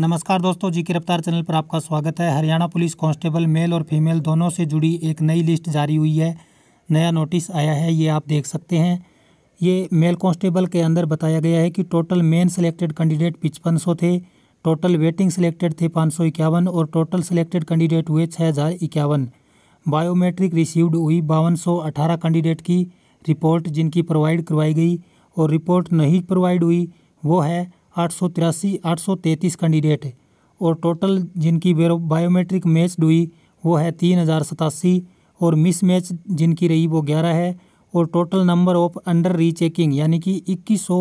नमस्कार दोस्तों जी की रफ्तार चैनल पर आपका स्वागत है हरियाणा पुलिस कांस्टेबल मेल और फीमेल दोनों से जुड़ी एक नई लिस्ट जारी हुई है नया नोटिस आया है ये आप देख सकते हैं ये मेल कांस्टेबल के अंदर बताया गया है कि टोटल मेन सिलेक्टेड कैंडिडेट पिचपन थे टोटल वेटिंग सिलेक्टेड थे पाँच और टोटल सिलेक्टेड कैंडिडेट हुए छः बायोमेट्रिक रिसीव्ड हुई बावन कैंडिडेट की रिपोर्ट जिनकी प्रोवाइड करवाई गई और रिपोर्ट नहीं प्रोवाइड हुई वो है आठ सौ तिरासी आठ सौ तैंतीस कैंडिडेट है और टोटल जिनकी बायोमेट्रिक मैच हुई वो है तीन हज़ार सतासी और मिस मैच जिनकी रही वो ग्यारह है और total number of under rechecking यानी कि इक्कीस सौ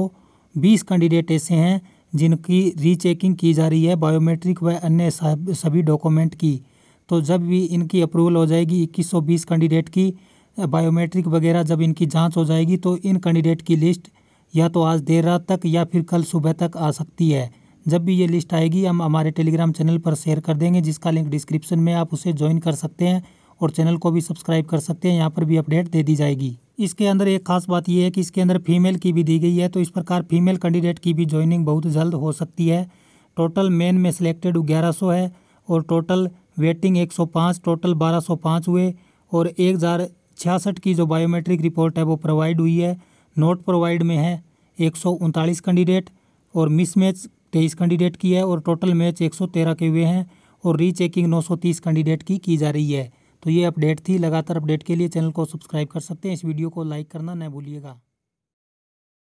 बीस कैंडिडेट ऐसे हैं जिनकी रीचेकिंग की जा रही है बायोमेट्रिक व अन्य सभी डॉक्यूमेंट की तो जब भी इनकी अप्रूवल हो जाएगी इक्कीस सौ बीस कैंडिडेट की बायोमेट्रिक वगैरह जब इनकी जांच हो जाएगी तो इन कैंडिडेट की लिस्ट या तो आज देर रात तक या फिर कल सुबह तक आ सकती है जब भी ये लिस्ट आएगी हम हमारे टेलीग्राम चैनल पर शेयर कर देंगे जिसका लिंक डिस्क्रिप्शन में आप उसे ज्वाइन कर सकते हैं और चैनल को भी सब्सक्राइब कर सकते हैं यहाँ पर भी अपडेट दे दी जाएगी इसके अंदर एक खास बात यह है कि इसके अंदर फीमेल की भी दी गई है तो इस प्रकार फीमेल कैंडिडेट की भी ज्वाइनिंग बहुत जल्द हो सकती है टोटल मेन में सिलेक्टेड ग्यारह है और टोटल वेटिंग 105 टोटल 1205 हुए और एक की जो बायोमेट्रिक रिपोर्ट है वो प्रोवाइड हुई है नॉट प्रोवाइड में है एक कैंडिडेट और मिस मैच तेईस कैंडिडेट की है और टोटल मैच 113 के हुए हैं और रीचेकिंग 930 कैंडिडेट की की जा रही है तो ये अपडेट थी लगातार अपडेट के लिए चैनल को सब्सक्राइब कर सकते हैं इस वीडियो को लाइक करना न भूलिएगा